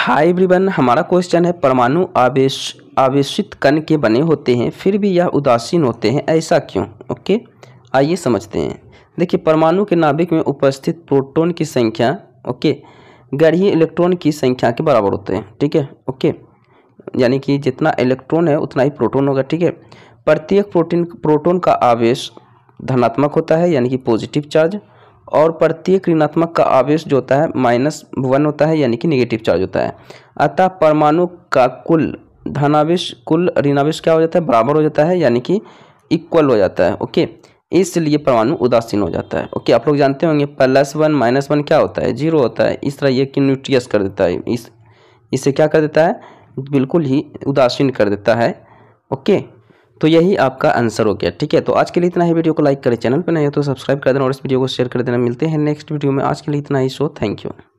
hi everyone हमारा question है परमाणु आवेश आवेशित कण के बने होते हैं फिर भी यह उदासीन होते हैं ऐसा क्यों ओके आइए समझते हैं देखिए परमाणु के नाभिक में उपस्थित प्रोटॉन की संख्या ओके गढ़ी इलेक्ट्रॉन की संख्या के बराबर होते हैं ठीक है ओके यानी कि जितना इलेक्ट्रॉन है उतना ही प्रोटोन होगा ठीक है प्रत्येक प्रोटीन प्रोटोन का आवेश धनात्मक होता है यानी कि पॉजिटिव चार्ज और प्रत्येक ऋणात्मक का आवेश जो होता है माइनस वन होता है यानी कि नेगेटिव चार्ज होता है अतः परमाणु का कुल धनावेश कुल ऋणावेश क्या हो जाता है बराबर हो जाता है यानी कि इक्वल हो जाता है ओके इसलिए परमाणु उदासीन हो जाता है ओके आप लोग जानते होंगे प्लस वन माइनस वन क्या होता है जीरो होता है इस तरह ये कि न्यूट्रियस कर देता है इस इसे क्या कर देता है बिल्कुल ही उदासीन कर देता है ओके तो यही आपका आंसर हो गया ठीक है तो आज के लिए इतना ही वीडियो को लाइक करें चैनल पर नहीं हो तो सब्सक्राइब कर देना और इस वीडियो को शेयर कर देना मिलते हैं नेक्स्ट वीडियो में आज के लिए इतना ही शो थैंक यू